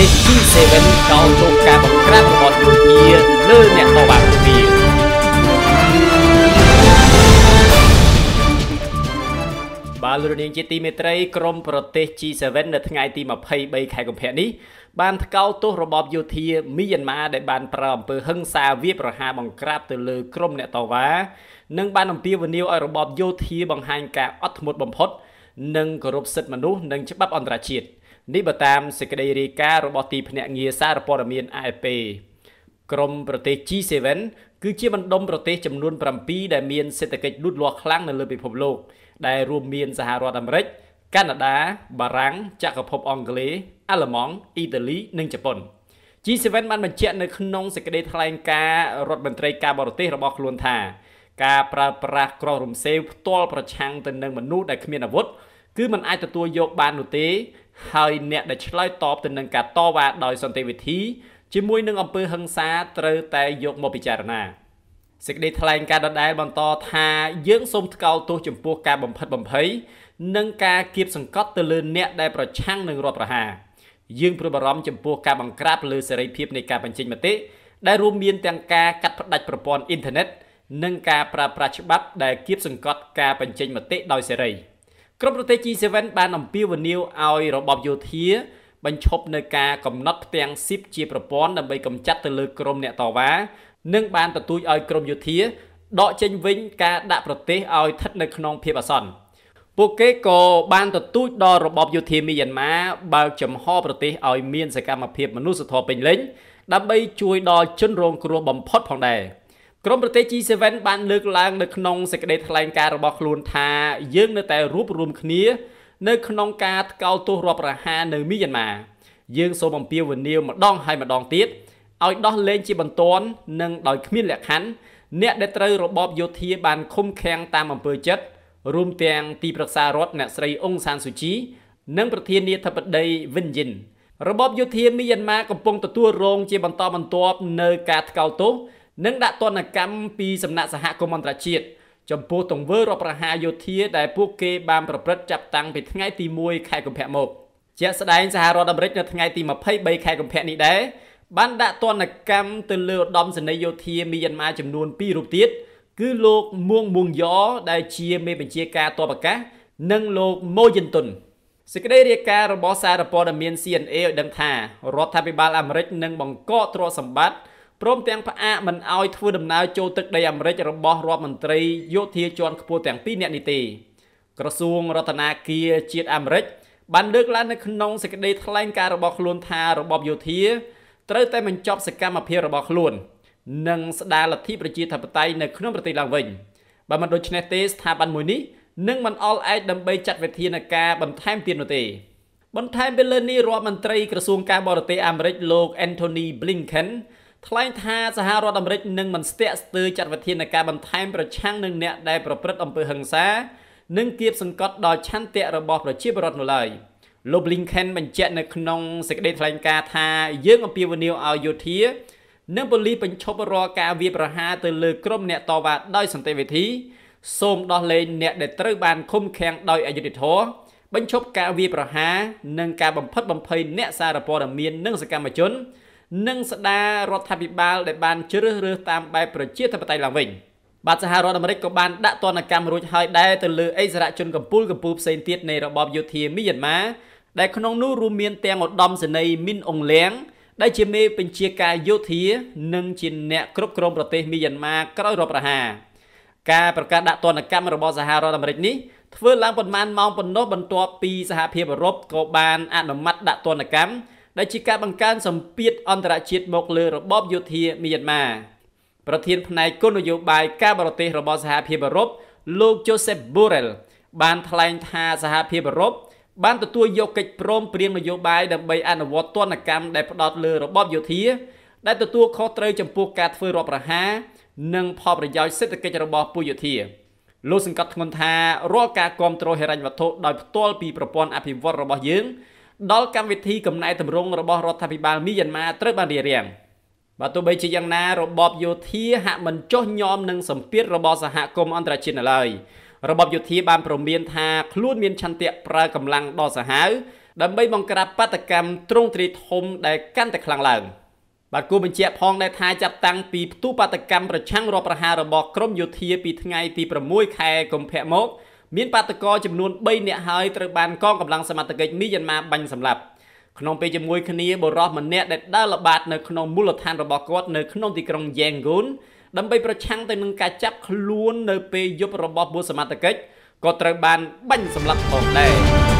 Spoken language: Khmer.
ទេស G7 កោតទោសការ បង្ក្រាបរបស់យោធាលើអ្នកតវ៉ាយោធាបាទលោកនាងជាទីមេត្រីក្រមប្រទេស G7 នៅថ្ងៃទី23ខែកុម្ភៈនេះ បានថ្កោលទោសរបបយោធាមីយ៉ាន់ម៉ាដែលបានប្រើអំពើហិង្សាវាប្រហារបង្ក្រាបទៅលើក្រមអ្នកតវ៉ានិងបានអំពាវនាវឲ្យរបបយោធាបង្ហាញការអត់ធ្មត់បំផុត និងគោរពសិទ្ធិមនុស្សនិងច្បាប់អន្តរជាតិ។នេះបើតាមសេចក្តីរាយការណ៍របស់ទីភ្នាក់ងារសារព័ត៌មាន AFP ក្រមប្រទេស G7 គឺជាបណ្ដុំប្រទេសចំនួន7ដែលមានសេដ្ឋកិច្ចលូតលាស់ខ្លាំងនៅលើពិភពលោក ដែលរួមមានសហរដ្ឋអាមេរិកកាណាដាបារាំងចក្រភពអង់គ្លេសអាល្លឺម៉ង់អ៊ីតាលីនិងជប៉ុន G7 បានបញ្ជាក់នៅក្នុងសេចក្តីថ្លែងការណ៍រដ្ឋមន្ត្រីការបរទេសរបស់ខ្លួនថា ការប្រើប្រាស់ក្រោះរំសេវផ្ទាល់ប្រឆាំងទៅនឹងមនុស្សដែលគ្មានអាវុធគឺมันអាចទទួលយកបាននោះទេហើយអ្នកដែលឆ្លើយតបទៅនឹងការតវ៉ាដោយសន្តិវិធីជាមួយនឹងអង្គើហឹង្សាត្រូវតែយកមកពិចារណាសេចក្តីថ្លែងការណ៍ដដែលបន្តថាយើងសូមថ្កោលទោសចំពោះការបំផិតបំភ័យនិងការគៀបសង្កត់ទៅលើអ្នកដែលប្រឆាំងនឹងរដ្ឋប្រហារយើងព្រួយបារម្ភចំពោះការបង្ក្រាបលើសេរីភាពនៃការបញ្ចេញមតិដែលរួមមានទាំងការកាត់ផ្តាច់ប្រព័ន្ធអ៊ីនធឺណិតនិងការប្រើប្រាស់ច្បាប់ដែលគៀបសង្កត់ការបញ្ចេញមតិដោយសេរី។ក្រុមប្រទេស G7 បានអំពាវនាវឲ្យរបបយោធាបញ្ឈប់នៅការកំណត់ផ្ទាំងស៊ីបជាប្រព័ន្ធដើម្បីកម្ចាត់ទៅលើក្រុមអ្នកតវ៉ានិងបានទទូចឲ្យក្រុមយោធាដកចេញវិញការដាក់ប្រទេសឲ្យស្ថិតនៅក្នុងភាពអាសន្នពួកគេក៏បានទទូចដល់របបយោធាមីយ៉ាន់ម៉ាបើកចំហប្រទេសឲ្យមានសកម្មភាពមនុស្សធម៌ពេញលេញដើម្បីជួយដល់ជនរងគ្រោះបំផុតផងដែរ។ក្រមប្រទេស G7 បានលើកឡើងនៅក្នុងសេចក្តីថ្លែងការណ៍របស់ខ្លួនថាយើងនៅតែរួបរวมគ្នា នៅក្នុងការថ្កោលទោសរដ្ឋប្រហារនៅមីយ៉ាន់ម៉ាយើងសូមអំពាវនាវម្ដងហើយម្ដងទៀតឲ្យដោះលែងជាបន្ទាន់និងដោយគ្មានលក្ខខណ្ឌអ្នកដែលត្រូវរបបយោធាបានឃុំឃាំងតាមអំពើចិត្តរួមទាំងទីប្រឹក្សារដ្ឋអ្នកស្រីអ៊ុងសានស៊ូជីនិងប្រធានាធិបតីវិនយិនរបបយោធាមីយ៉ាន់ម៉ាកំពុងទទួលរងជាបន្តបន្ទាប់នៅការថ្កោលទោសនិងដាក់ទណ្ឌកម្មពីសំណាក់សហគមន៍អន្តរជាតិចំពោះទង្វើរដ្ឋប្រហារយោធាដែលពួកគេបានប្រព្រឹត្តចាប់តាំងពីថ្ងៃទី1ខែកុម្ភៈមកជាស្ដែងសហរដ្ឋអាមេរិកនៅថ្ងៃទី23ខែកុម្ភៈនេះដែរបានដាក់ទណ្ឌកម្មទៅលើឧត្តមសេនីយ៍យោធាមីយ៉ាន់ម៉ាចំនួន2រូបទៀតគឺលោកមួងមួងយ៉ដែលជាមេបញ្ជាការទ័ពអាកាសនិងលោកម៉ូយិនតុនសេចក្តីរាយការណ៍របស់សារព័ត៌មាន CNA ឲ្យដឹងថារដ្ឋាភិបាលអាមេរិកនឹងបង្កកទ្រព្យសម្បត្តិព្រមទាំងផ្អាកមិនអោយធ្វើដំណើរចូលទឹកដីអាមេរិករបស់រដ្ឋមន្ត្រីយោធាជាន់ខ្ពស់ទាំងពីរនាក់នេះទេក្រសួងរដ្ឋាភិបាលជាតិអាមេរិកបានលើកឡើងនៅក្នុងសេចក្តីថ្លែងការណ៍របស់ខ្លួន ថារបបយោធាត្រូវតែបញ្ចប់សកម្មភាពរបស់ខ្លួននិងស្ដារលទ្ធិប្រជាធិបតេយ្យនៅក្នុងប្រទេសឡើងវិញបើមិនដូច្នេះទេស្ថាប័នមួយនេះនឹងមិនអល់ឯកដើម្បីចាត់វិធានការបន្ថែមទៀតនោះទេបន្ថែមពីលើនេះរដ្ឋមន្ត្រីក្រសួងការបរទេសអាមេរិកលោក Anthony Blinken ថ្លែងថាសហរដ្ឋអាមេរិកនឹងមិនស្ទាក់ស្ទើរចាត់វិធានការបន្ថែមប្រឆាំងនឹងអ្នកដែលប្រព្រឹត្តអំពើហិង្សានិងគៀបសង្កត់ដល់ឆន្ទៈរបស់ប្រជាពលរដ្ឋនោះឡើយលោក Blinken បញ្ជាក់នៅក្នុងសេចក្តីថ្លែងការណ៍ថាយើងអំពាវនាវឲ្យយោធានិងប៉ូលីសបញ្ឈប់រាល់ការវាយប្រហារទៅលើក្រុមអ្នកតវ៉ាដោយសន្តិវិធីសូមដោះលែងអ្នកដែលត្រូវបានឃុំឃាំងដោយអយុត្តិធម៌បញ្ឈប់ការវាយប្រហារនិងការបំផិតបំភ័យអ្នកសារព័ត៌មាននិងសកម្មជននិងស្ដាររដ្ឋាភិបាលដែលបានជ្រើសរើសតាមបែបប្រជាធិបតេយ្យឡើងវិញ បាទសហរដ្ឋអាមេរិកក៏បានដាក់ទណ្ឌកម្មរួចហើយដែរទៅលើអិសរាជជនកម្ពុជាកម្ពុជាផ្សេងទៀតនៃរបបយោធាមីយ៉ាន់ម៉ាដែលក្នុងនោះរួមមានទាំងឧត្តមសេនីយ៍មីនអុងលៀងដែលជាមេបញ្ជាការយោធា និង ជាអ្នកគ្រប់គ្រងប្រទេសមីយ៉ាន់ម៉ាក្រោយរដ្ឋប្រហារការប្រកាសដាក់ទណ្ឌកម្មរបស់សហរដ្ឋអាមេរិកនេះធ្វើឡើងប៉ុន្មានម៉ោងប៉ុណ្ណោះបន្ទាប់ពីសហភាពអឺរ៉ុបក៏បានអនុម័តដាក់ទណ្ឌកម្មដែលជាការបង្កើនសម្ពាធអន្តរជាតិមកលើរបបយោធាមីយ៉ាន់ម៉ាប្រធានផ្នែកគោលនយោបាយការបរទេសរបស់សហភាពអឺរ៉ុបលោក Joseph Borrell បានថ្លែងថាសហភាពអឺរ៉ុបបានទទួលយកកិច្ចព្រមព្រៀងនយោបាយដើម្បីអនុវត្តទណ្ឌកម្មដែលផ្ដោតលើរបបយោធាដែលទទួលខុសត្រូវចំពោះការធ្វើរដ្ឋប្រហារនិងផលប្រយោជន៍សេដ្ឋកិច្ចរបស់ពួកយោធា លោកសង្កត់ធ្ងន់ថារាល់ការគ្រប់គ្រងហិរញ្ញវត្ថុដោយផ្ទាល់ពីប្រព័ន្ធអភិវឌ្ឍរបស់យើងដល់កម្មវិធីកំណែតម្រង់របស់រដ្ឋាភិបាលមីយ៉ាន់ម៉ាត្រូវបានរៀបរៀងបាទទោះបីជាយ៉ាងណារបបយោធាហាក់មិនចុះញោមនឹងសម្ពាធរបស់សហគមន៍អន្តរជាតិនៅឡើយរបបយោធាបានប្រមានថាខ្លួនមានឆន្ទៈប្រើកម្លាំងដ៏សាហាវដើម្បីបង្ក្រាបបាតកម្មទ្រង់ទ្រាយធំដែលកាន់តែខ្លាំងឡើង បាទគូបញ្ជាក់ផងដែរថាចាប់តាំងពីផ្ទុះបាតកម្មប្រឆាំងរដ្ឋប្រហាររបស់ក្រមយោធាពីថ្ងៃទី6ខែកុម្ភៈមកមានបាតកោចំនួន3នាក់ហើយត្រូវបានកងកម្លាំងសមត្ថកិច្ចមីយ៉ាន់ម៉ាបាញ់សម្លាប់ក្នុងពេលជាមួយគ្នាបរោះម្នាក់ដែលដើរល្បាតនៅក្នុងមូលដ្ឋានរបស់គាត់នៅក្នុងទីក្រុងយ៉ែងហ្គូនដើម្បីប្រឆាំងទៅនឹងការចាប់ខ្លួននៅពេលយប់របស់ពួកសមត្ថកិច្ចក៏ត្រូវបានបាញ់សម្លាប់ផងដែរ